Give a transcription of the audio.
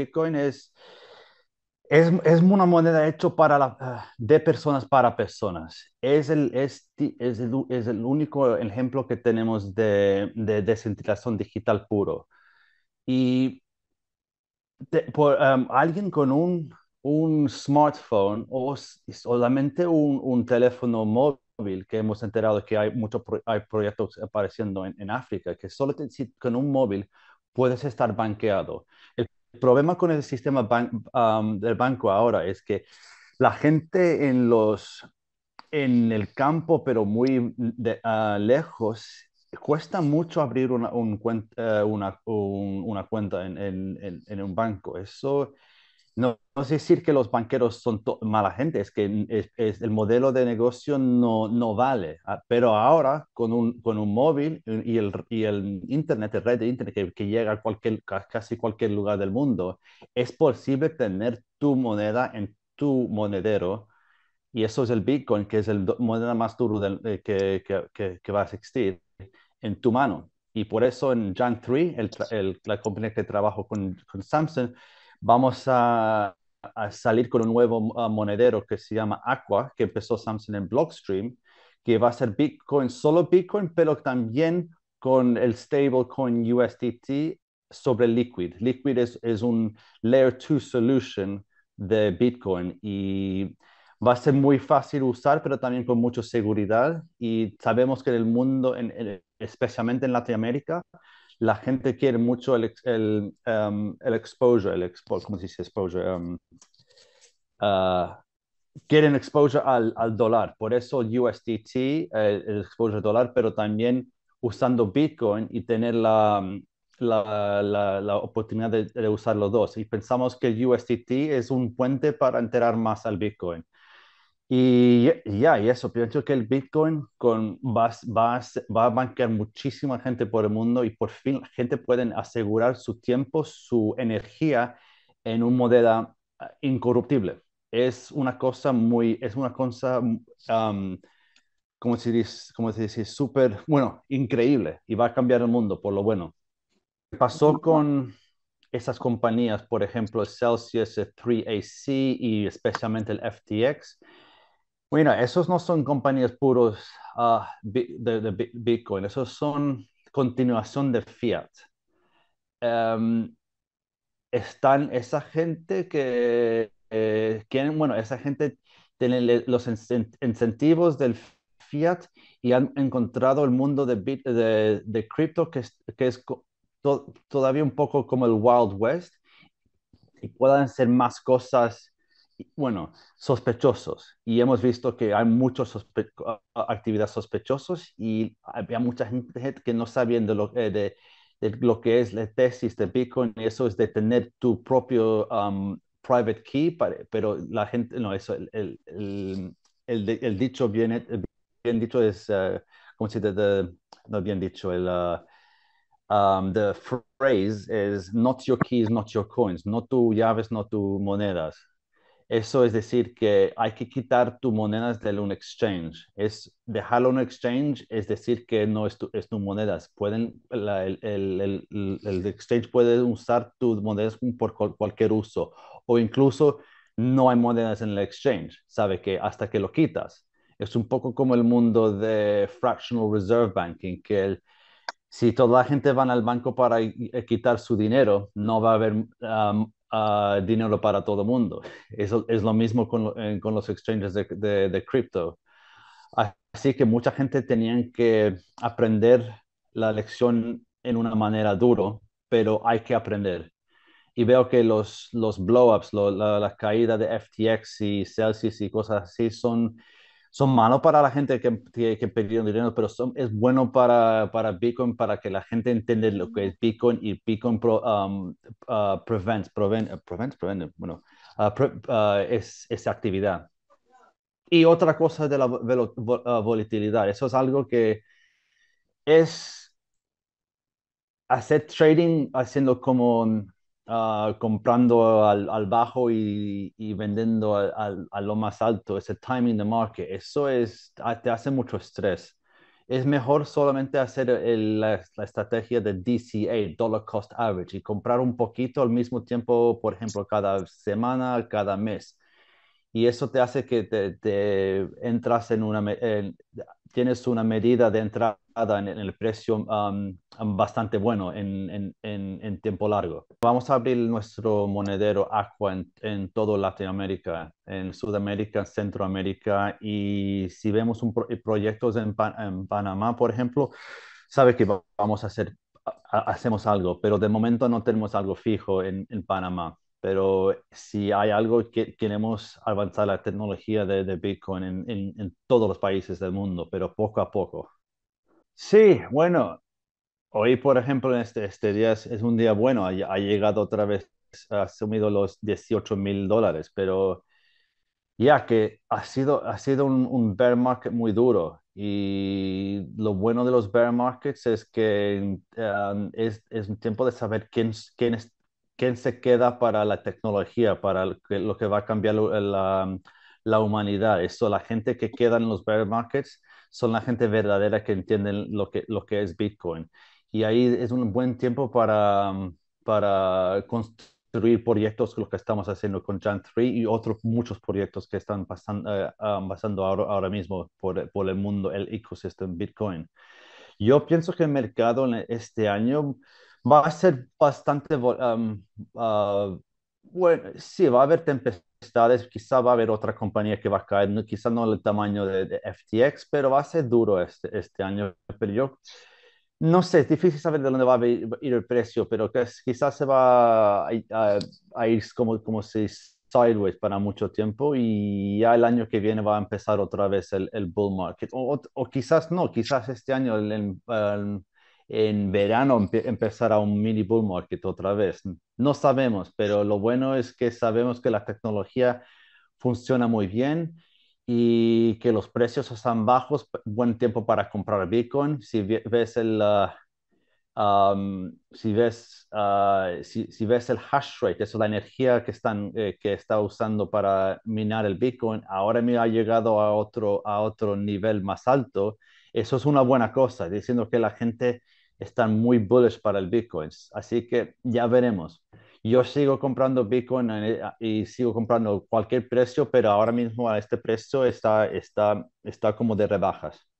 Bitcoin es, es, una moneda hecha para ah, de personas para personas. Es el, es, único ejemplo que tenemos de, de descentralización digital puro. Y por, alguien con un, smartphone o solamente un, teléfono móvil, que hemos enterado que hay muchos proyectos apareciendo en, África, que solo con un móvil puedes estar banqueado. El el problema con el sistema del banco ahora es que la gente en los en el campo, pero muy ah, lejos, cuesta mucho abrir una, eh, una, cuenta en, en, un banco. Eso no, es decir que los banqueros son mala gente, es que es, el modelo de negocio no, no vale. Ah, pero ahora, con un, con un móvil eh, y el, y el Internet, el red de Internet que, llega a cualquier, casi cualquier lugar del mundo, es posible tener tu moneda en tu monedero. Y eso es el Bitcoin, que es el moneda más duro eh, que, que, va a existir en tu mano. Y por eso en Jan 3, el, la compañía que trabajo con, con Samsung, Vamos a, salir con un nuevo ah, monedero que se llama Aqua, que empezó Samsung en Blockstream, que va a ser Bitcoin, solo Bitcoin, pero también con el stablecoin USDT sobre Liquid. Liquid es, un Layer 2 solution de Bitcoin y va a ser muy fácil usar, pero también con mucha seguridad. Y sabemos que en el mundo, especialmente en Latinoamérica, la gente quiere mucho el, el, um, el exposure, el expo, ¿cómo se dice exposure? Um, uh, quieren exposure al, al, dólar, por eso USDT, el, exposure al dólar, pero también usando Bitcoin y tener um, la, la, la, oportunidad de, de, usar los dos. Y pensamos que el USDT es un puente para enterar más al Bitcoin. Y, ya, y eso, pienso que el Bitcoin con, va, va, va, a bancar muchísima gente por el mundo y por fin la gente puede asegurar su tiempo, su energía en un modelo ah, incorruptible. Es una cosa muy, es una cosa, mm, como se dice, se dice, súper, bueno, increíble y va a cambiar el mundo por lo bueno. Pasó con esas compañías, por ejemplo, Celsius, 3AC eh, y especialmente el FTX bueno, esos no son compañías puros ah, de, Bitcoin, esos son continuación de fiat. Em, están esa gente que eh, bueno, esa gente tiene los incentivos del fiat y han encontrado el mundo de, cripto que es, todavía un poco como el Wild West y puedan ser más cosas bueno, sospechosos. Y hemos visto que hay muchas actividades sospechosos y había mucha gente que no sabía de lo, eh, de, lo que es la tesis de Bitcoin. Y eso es de tener tu propio um, private key, pero la gente, no, eso, el, dicho bien, dicho es, uh, no bien dicho, el... Uh, um, the phrase is not your keys, not your coins, no tu llaves, no tu monedas. Eso es decir que hay que quitar tus monedas de un exchange. Es dejarlo en exchange, es decir que no es, tu, moneda. tus monedas. Pueden, el, exchange puede usar tus monedas por cualquier uso o incluso no hay monedas en el exchange. Sabe que hasta que lo quitas. Es un poco como el mundo de fractional reserve banking, que si toda la gente va al banco para quitar su dinero, no va a haber dinero para todo el mundo. Eso es lo mismo con, eh, los exchanges de, de, cripto. Así que mucha gente tenía que aprender la lección en una manera duro, pero hay que aprender. Y veo que los, los blow la, la, caída de FTX y Celsius y cosas así son son malos para la gente que, que, que dinero, pero son, es bueno para, para Bitcoin, para que la gente entienda lo que es Bitcoin y Bitcoin pro, um, uh, prevents, uh, prevent, prevent, bueno, uh, es, esa actividad. Y otra cosa de la volatilidad, eso es algo que es hacer trading haciendo como Ah, comprando al, bajo y, vendiendo a lo más alto, ese timing de market, eso es, ah, te hace mucho estrés. Es mejor solamente hacer la, estrategia de DCA, Dollar Cost Average, y comprar un poquito al mismo tiempo, por ejemplo, cada semana, cada mes y eso te hace que te, entras en una tienes una medida de entrada en, el precio um, um, bastante bueno en, tiempo largo. Vamos a abrir nuestro monedero Aqua en, toda Latinoamérica, en Sudamérica, Centroamérica y si vemos un eh, proyectos en, Panamá, por ejemplo, sabe que vamos a hacer, hacemos algo, pero de momento no tenemos algo fijo en Panamá pero si hay algo que queremos avanzar la tecnología de, Bitcoin en, todos los países del mundo, pero poco a poco. Sí, bueno, hoy por ejemplo, este, este día es, un día bueno, ha, llegado otra vez, ha asumido los 18 mil dólares, pero ya que ha sido, ha sido un, un, bear market muy duro y lo bueno de los bear markets es que eh, es, es, un tiempo de saber quién, quién es quién se queda para la tecnología, para lo que va a cambiar la, humanidad. Eso, la gente que queda en los bear markets son la gente verdadera que entiende lo que, lo que es Bitcoin. Y ahí es un buen tiempo para, para construir proyectos, lo que estamos haciendo con Jan 3 y otros muchos proyectos que están eh, pasando, ahora, ahora, mismo por, por, el mundo, el ecosistema Bitcoin. Yo pienso que el mercado este año Va a ser bastante, ah, bueno, sí, va a haber tempestades, quizá va a haber otra compañía que va a caer, quizás no el tamaño de, FTX, pero va a ser duro este, este año. Pero yo no sé, es difícil saber de dónde va a ir el precio, pero quizás se va a, ir como, como sideways para mucho tiempo y ya el año que viene va a empezar otra vez el, bull market. O, o, quizás no, quizás este año el, en verano empezar a un mini bull market otra vez. No sabemos, pero lo bueno es que sabemos que la tecnología funciona muy bien y que los precios están bajos. Buen tiempo para comprar Bitcoin. Si ves el, ah, si ves, ah, si, ves el hash rate, eso es la energía que están eh, que está usando para minar el Bitcoin. Ahora me ha llegado a otro a otro nivel más alto. Eso es una buena cosa, diciendo que la gente están muy bullish para el Bitcoin. Así que ya veremos. Yo sigo comprando Bitcoin eh, y sigo comprando cualquier precio, pero ahora mismo a este precio está, está como de rebajas.